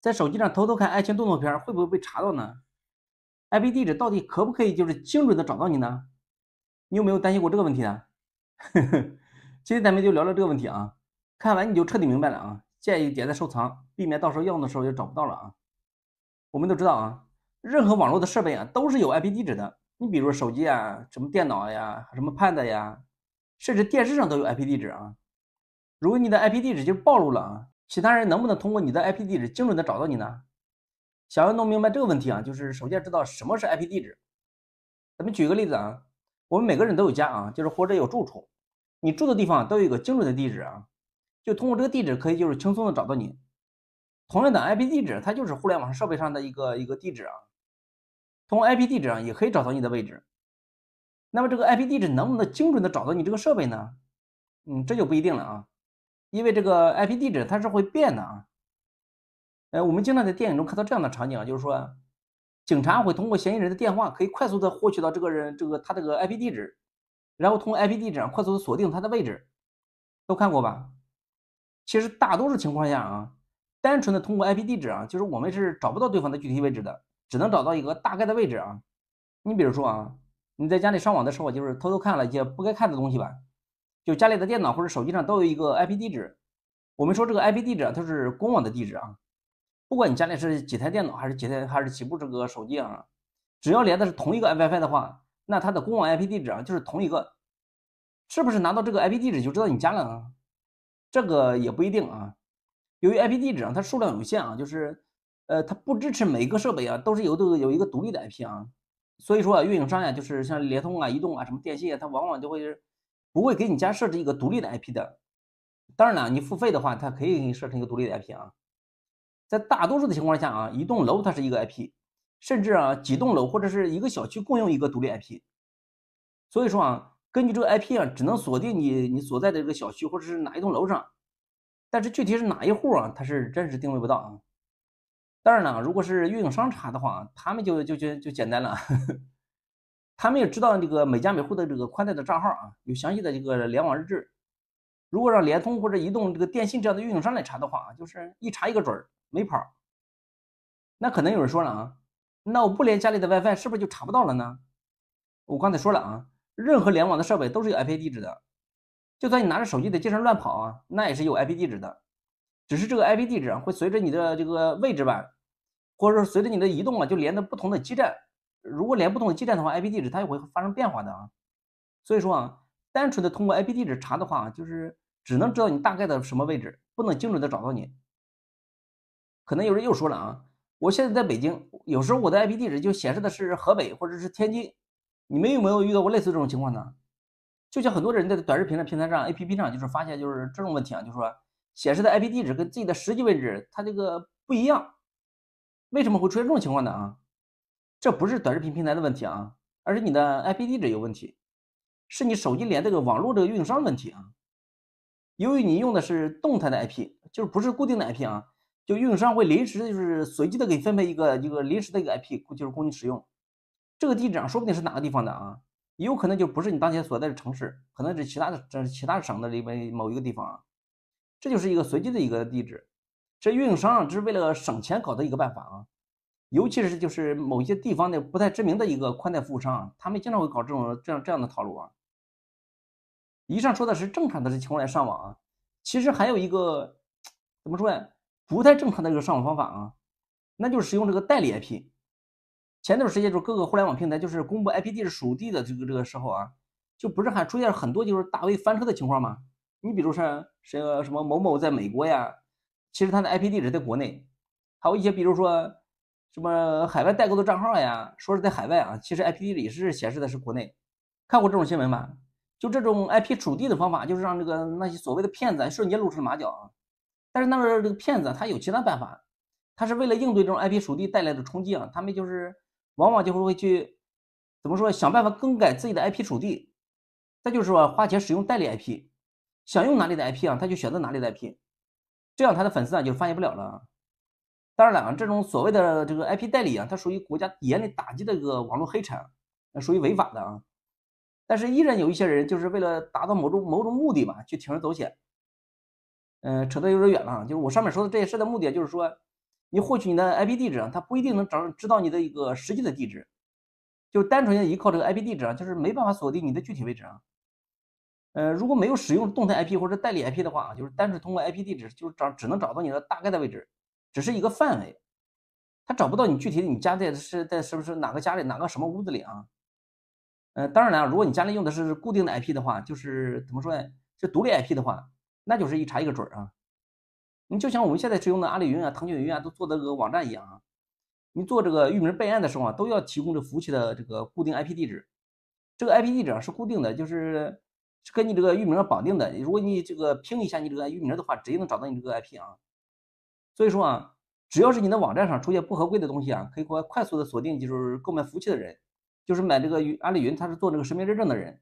在手机上偷偷看爱情动作片，会不会被查到呢？IP 地址到底可不可以就是精准的找到你呢？你有没有担心过这个问题呢？今天咱们就聊聊这个问题啊，看完你就彻底明白了啊！建议点赞收藏，避免到时候要用的时候就找不到了啊！我们都知道啊，任何网络的设备啊都是有 IP 地址的，你比如手机啊、什么电脑呀、什么 Pad 呀，甚至电视上都有 IP 地址啊。如果你的 IP 地址就暴露了啊！其他人能不能通过你的 IP 地址精准的找到你呢？想要弄明白这个问题啊，就是首先知道什么是 IP 地址。咱们举个例子啊，我们每个人都有家啊，就是或者有住处，你住的地方都有一个精准的地址啊，就通过这个地址可以就是轻松的找到你。同样的 IP 地址，它就是互联网设备上的一个一个地址啊，通过 IP 地址啊也可以找到你的位置。那么这个 IP 地址能不能精准的找到你这个设备呢？嗯，这就不一定了啊。因为这个 IP 地址它是会变的啊，呃，我们经常在电影中看到这样的场景啊，就是说，警察会通过嫌疑人的电话，可以快速的获取到这个人这个他这个 IP 地址，然后通过 IP 地址快速的锁定他的位置，都看过吧？其实大多数情况下啊，单纯的通过 IP 地址啊，就是我们是找不到对方的具体位置的，只能找到一个大概的位置啊。你比如说啊，你在家里上网的时候，就是偷偷看了一些不该看的东西吧。就家里的电脑或者手机上都有一个 IP 地址，我们说这个 IP 地址它是公网的地址啊，不管你家里是几台电脑还是几台还是几部这个手机啊，只要连的是同一个 WiFi 的话，那它的公网 IP 地址啊就是同一个，是不是拿到这个 IP 地址就知道你家了？这个也不一定啊，由于 IP 地址啊它数量有限啊，就是，呃，它不支持每个设备啊都是有都有一个独立的 IP 啊，所以说啊运营商呀就是像联通啊、移动啊、什么电信啊，它往往就会是。不会给你家设置一个独立的 IP 的，当然了，你付费的话，它可以给你设成一个独立的 IP 啊。在大多数的情况下啊，一栋楼它是一个 IP，甚至啊几栋楼或者是一个小区共用一个独立 IP。所以说啊，根据这个 IP 啊，只能锁定你你所在的这个小区或者是哪一栋楼上，但是具体是哪一户啊，它是真实定位不到啊。当然了，如果是运营商查的话，他们就就就就简单了。呵呵他们也知道这个每家每户的这个宽带的账号啊，有详细的这个联网日志。如果让联通或者移动、这个电信这样的运营商来查的话啊，就是一查一个准儿，没跑。那可能有人说了啊，那我不连家里的 WiFi 是不是就查不到了呢？我刚才说了啊，任何联网的设备都是有 IP 地址的，就算你拿着手机在街上乱跑啊，那也是有 IP 地址的，只是这个 IP 地址啊会随着你的这个位置吧，或者说随着你的移动啊，就连的不同的基站。如果连不同的基站的话，IP 地址它也会发生变化的啊。所以说啊，单纯的通过 IP 地址查的话，就是只能知道你大概的什么位置，不能精准的找到你。可能有人又说了啊，我现在在北京，有时候我的 IP 地址就显示的是河北或者是天津，你们有没有遇到过类似这种情况呢？就像很多人在短视频的平台上、APP 上，就是发现就是这种问题啊，就是说显示的 IP 地址跟自己的实际位置它这个不一样，为什么会出现这种情况呢？啊？这不是短视频平台的问题啊，而是你的 IP 地址有问题，是你手机连这个网络这个运营商问题啊。由于你用的是动态的 IP，就是不是固定的 IP 啊，就运营商会临时就是随机的给你分配一个一个临时的一个 IP，就是供你使用。这个地址啊，说不定是哪个地方的啊，也有可能就不是你当前所在的城市，可能是其他的，这其他省的里面某一个地方啊。这就是一个随机的一个地址，这运营商啊，只是为了省钱搞的一个办法啊。尤其是就是某些地方的不太知名的一个宽带服务商，他们经常会搞这种这样这样的套路啊。以上说的是正常的情况来上网啊，其实还有一个怎么说呀？不太正常的一个上网方法啊，那就是使用这个代理 IP。前段时间就是各个互联网平台就是公布 IP 地址属地的这个这个时候啊，就不是还出现很多就是大 V 翻车的情况吗？你比如说这个什么某某在美国呀，其实他的 IP 地址在国内，还有一些比如说。什么海外代购的账号呀？说是在海外啊，其实 I P 地址显示的是国内。看过这种新闻吧？就这种 I P 属地的方法，就是让这个那些所谓的骗子瞬间露出了马脚啊。但是那个这个骗子他有其他办法，他是为了应对这种 I P 属地带来的冲击啊，他们就是往往就会去怎么说，想办法更改自己的 I P 属地。再就是说花钱使用代理 I P，想用哪里的 I P 啊，他就选择哪里的 I P，这样他的粉丝啊就发现不了了。当然了，这种所谓的这个 IP 代理啊，它属于国家严厉打击的一个网络黑产，属于违法的啊。但是，依然有一些人就是为了达到某种某种目的吧，去铤而走险。嗯，扯得有点远了。就是我上面说的这些事的目的，就是说，你获取你的 IP 地址，啊，它不一定能找知道你的一个实际的地址，就单纯的依靠这个 IP 地址，啊，就是没办法锁定你的具体位置啊。呃，如果没有使用动态 IP 或者代理 IP 的话，就是单纯通过 IP 地址，就是找只能找到你的大概的位置。只是一个范围，他找不到你具体的，你家在是在是不是哪个家里哪个什么屋子里啊？呃，当然了，如果你家里用的是固定的 IP 的话，就是怎么说呢？就独立 IP 的话，那就是一查一个准啊。你就像我们现在使用的阿里云啊、腾讯云啊，都做的这个网站一样啊。你做这个域名备案的时候啊，都要提供这服务器的这个固定 IP 地址。这个 IP 地址啊是固定的，就是是跟你这个域名绑定的。如果你这个拼一下你这个域名的话，直接能找到你这个 IP 啊。所以说啊，只要是你的网站上出现不合规的东西啊，可以快快速的锁定就是购买服务器的人，就是买这个阿里云，他是做这个实名认证的人。